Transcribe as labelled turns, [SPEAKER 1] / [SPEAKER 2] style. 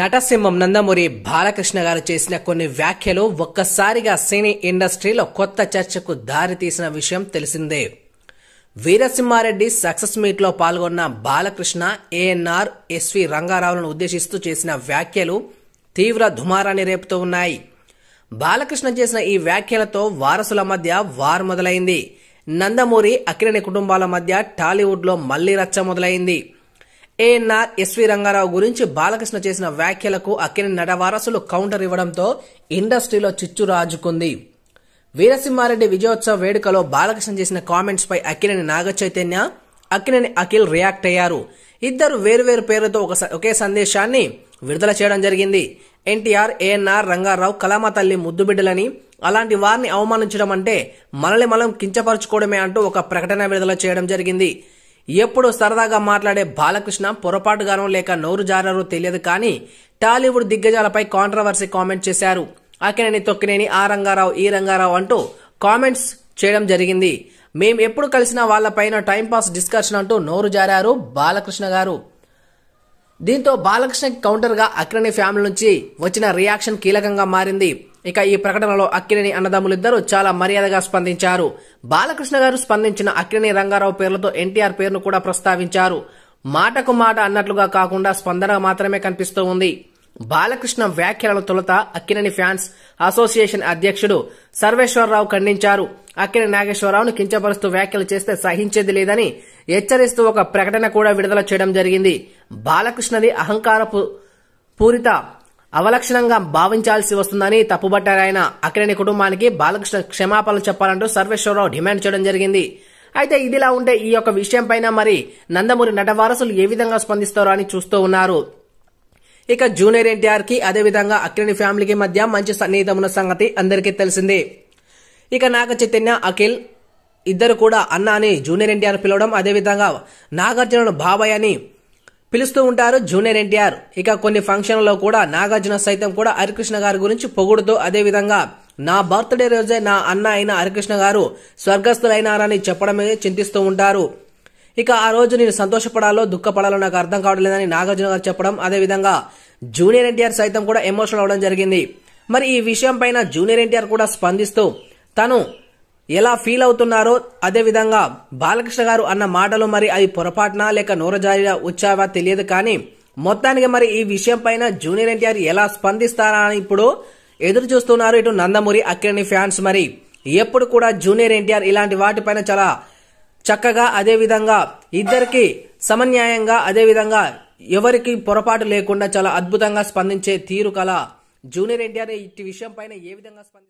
[SPEAKER 1] నటసింహం నందమూరి బాలకృష్ణ గారు చేసిన కొన్ని వ్యాఖ్యలు ఒక్కసారిగా సినీ ఇండస్ట్రీలో కొత్త చర్చకు దారితీసిన విషయం తెలిసిందే వీరసింహారెడ్డి సక్సెస్ మీట్లో పాల్గొన్న బాలకృష్ణ ఏఎన్ఆర్ ఎస్వి రంగారావులను ఉద్దేశిస్తూ చేసిన వ్యాఖ్యలు తీవ్ర దుమారాన్ని రేపుతూ ఉన్నాయి బాలకృష్ణ చేసిన ఈ వ్యాఖ్యలతో వారసుల మధ్య వార్ మొదలైంది నందమూరి అక్కినేని కుటుంబాల మధ్య టాలీవుడ్లో మళ్లీ రచ్చ మొదలైంది ఏఎన్ఆర్ ఎస్వి రంగారావు గురించి బాలకృష్ణ చేసిన వ్యాఖ్యలకు అక్కినేని నటవారసులు కౌంటర్ ఇవ్వడంతో ఇండస్ట్రీలో చిచ్చు రాజుకుంది వీరసింహారెడ్డి విజయోత్సవ వేడుకలో బాలకృష్ణ చేసిన కామెంట్స్పై అక్కినేని నాగచైతన్య అక్కినేని అఖిల్ రియాక్ట్ అయ్యారు ఇద్దరు వేరువేరు పేర్లతో ఒక ఒకే సందేశాన్ని విడుదల చేయడం జరిగింది ఎన్టీఆర్ ఏఎన్ఆర్ రంగారావు కలామ తల్లి ముద్దుబిడ్డలని అలాంటి వారిని అవమానించడం అంటే మనల్ని మనం కించపరుచుకోవడమే అంటూ ఒక ప్రకటన విడుదల చేయడం జరిగింది ఎప్పుడు సరదాగా మాట్లాడే బాలకృష్ణ పొరపాటుగానో లేక నోరు జారారో తెలియదు కానీ టాలీవుడ్ దిగ్గజాలపై కాంట్రవర్సీ కామెంట్ చేశారు అకినేని తొక్కినేని ఆ రంగారావు ఈ రంగారావు అంటూ కామెంట్స్ చేయడం జరిగింది మేము ఎప్పుడు కలిసినా వాళ్లపైన టైంపాస్ డిస్కషన్ అంటూ నోరు జారారు బాలకృష్ణ గారు దీంతో బాలకృష్ణ కౌంటర్గా అక్కినేని ఫ్యామిలీ నుంచి వచ్చిన రియాక్షన్ కీలకంగా మారింది ఇక ఈ ప్రకటనలో అక్కినేని అన్నదమ్ములిద్దరూ చాలా మర్యాదగా స్పందించారు బాలకృష్ణ గారు స్పందించిన అక్కినేని రంగారావు పేర్లతో ఎన్టీఆర్ పేరును కూడా ప్రస్తావించారు మాటకు మాట అన్నట్లుగా కాకుండా స్పందన మాత్రమే కనిపిస్తూ ఉంది బాలకృష్ణ వ్యాఖ్యలను తొలత అక్కినేని ఫ్యాన్స్ అసోసియేషన్ అధ్యక్షుడు సర్వేశ్వరరావు ఖండించారు అక్కినేని నాగేశ్వరరావును కించపరుస్తూ వ్యాఖ్యలు చేస్తే సహించేది లేదని హెచ్చరిస్తూ ఒక ప్రకటన కూడా విడుదల చేయడం జరిగింది బాలకృష్ణది అహంకార పూరిత అవలక్షణంగా భావించాల్సి వస్తుందని తప్పుబట్టారాయన అక్కినేని కుటుంబానికి బాలకృష్ణ క్షమాపణలు చెప్పాలంటూ సర్వేశ్వరరావు డిమాండ్ చేయడం జరిగింది అయితే ఇదిలా ఉంటే ఈ యొక్క విషయంపైన మరి నందమూరి నటవారసులు ఏ విధంగా స్పందిస్తారో అని చూస్తూ ఉన్నారు ఇక జూనియర్ ఎన్టీఆర్కి అదేవిధంగా అక్కినేని ఫ్యామిలీకి మధ్య మంచి సన్నిహితం ఉన్న సంగతి అందరికీ తెలిసిందే ఇక నాగ చైతన్య అఖిల్ ఇద్దరు కూడా అన్న అని జూనియర్ ఎన్టీఆర్ పిలవడం అదేవిధంగా నాగార్జునను బాబాయ్ అని పిలుస్తూ ఉంటారు జూనియర్ ఎన్టీఆర్ ఇక కొన్ని ఫంక్షన్లలో కూడా నాగార్జున సైతం కూడా హరికృష్ణ గారి గురించి పొగుడుతూ అదేవిధంగా నా బర్త్డే రోజే నా అన్న అయిన హరికృష్ణ గారు స్వర్గస్థులైనారని చెప్పడమే చింతిస్తూ ఉంటారు ఇక ఆ రోజు నేను సంతోషపడాలో దుఃఖపడాలో నాకు అర్థం కావట్లేదని నాగార్జున గారు చెప్పడం అదేవిధంగా జూనియర్ ఎన్టీఆర్ సైతం కూడా ఎమోషనల్ అవడం జరిగింది మరి ఈ విషయం జూనియర్ ఎన్టీఆర్ కూడా స్పందిస్తూ తను ఎలా ఫీల్ అవుతున్నారో అదేవిధంగా బాలకృష్ణ గారు అన్న మాటలు మరి అవి పొరపాటున లేక నోరజారిగా వచ్చావా తెలియదు కానీ మొత్తానికి మరి ఈ విషయం పైన జూనియర్ ఎన్టీఆర్ ఎలా స్పందిస్తారా అని ఇప్పుడు ఎదురు చూస్తున్నారు ఇటు నందమూరి అక్కడిని ఫ్యాన్స్ మరి ఎప్పుడు కూడా జూనియర్ ఎన్టీఆర్ ఇలాంటి వాటిపైన చాలా చక్కగా అదేవిధంగా ఇద్దరికి సమన్యాయంగా అదేవిధంగా ఎవరికి పొరపాటు లేకుండా చాలా అద్భుతంగా స్పందించే తీరు కల జూనియర్ ఎన్టీఆర్ ఇటు విషయం పైన ఏ విధంగా స్పందించారు